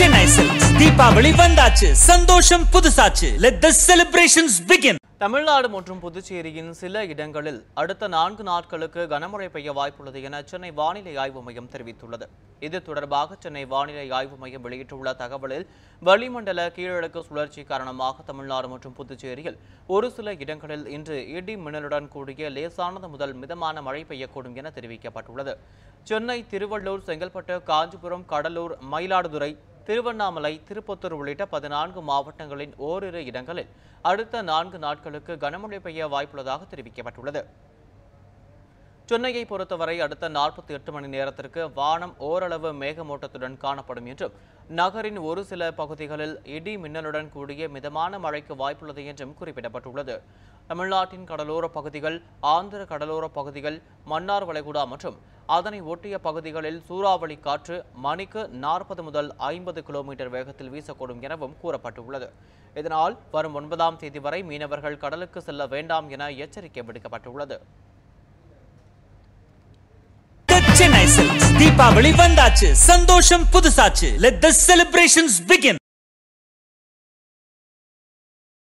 Chennai silks Deepavali வந்தாச்சு சந்தோஷம் புதுசாச்சு let the celebrations begin Tamil Nadu மற்றும் புதுச்சேரியின் சில இடங்களில் அடுத்த நான்கு நாட்களுக்கு கனமழை பெய்ய வாய்ப்புள்ளது என சென்னை வானிலை ஆய்வு மையம் தெரிவித்துள்ளது இது தொடர்பாக சென்னை வானிலை ஆய்வு மையம் வெளியிட்டுள்ள தகவலில் வளிமண்டல கீழடுக்கு சுழற்சி காரணமாக தமிழ்நாடு மற்றும் புதுச்சேரியில் ஒரு சில இடங்களில் இன்று இடி மின்னலுடன் கூடிய லேசானது முதல் மிதமான மழை பெய்யக்கூடும் என தெரிவிக்கப்பட்டுள்ளது சென்னை திருவள்ளூர் செங்கல்பட்டு காஞ்சிபுரம் கடலூர் மயிலாடுதுறை திருவண்ணாமலை திருப்பத்தூர் உள்ளிட்ட பதினான்கு மாவட்டங்களின் ஓரிரு இடங்களில் அடுத்த நான்கு நாட்களுக்கு கனமழை பெய்ய வாய்ப்புள்ளதாக தெரிவிக்கப்பட்டுள்ளது சென்னையை பொறுத்தவரை அடுத்த நாற்பத்தி எட்டு மணி நேரத்திற்கு வானம் ஓரளவு மேகமூட்டத்துடன் காணப்படும் என்றும் நகரின் ஒரு சில பகுதிகளில் இடி மின்னலுடன் கூடிய மிதமான மழைக்கு வாய்ப்புள்ளது என்றும் குறிப்பிடப்பட்டுள்ளது தமிழ்நாட்டின் கடலோர பகுதிகள் ஆந்திர கடலோர பகுதிகள் மன்னார் வளைகுடா மற்றும் அதனை ஒட்டிய பகுதிகளில் சூறாவளி காற்று மணிக்கு நாற்பது முதல் ஐம்பது கிலோமீட்டர் வேகத்தில் வீசக்கூடும் எனவும் கூறப்பட்டுள்ளது இதனால் வரும் ஒன்பதாம் தேதி வரை மீனவர்கள் கடலுக்கு செல்ல வேண்டாம் என எச்சரிக்கை விடுக்கப்பட்டுள்ளது தீபாவளி வந்தாச்சு சந்தோஷம் புதுசாச்சு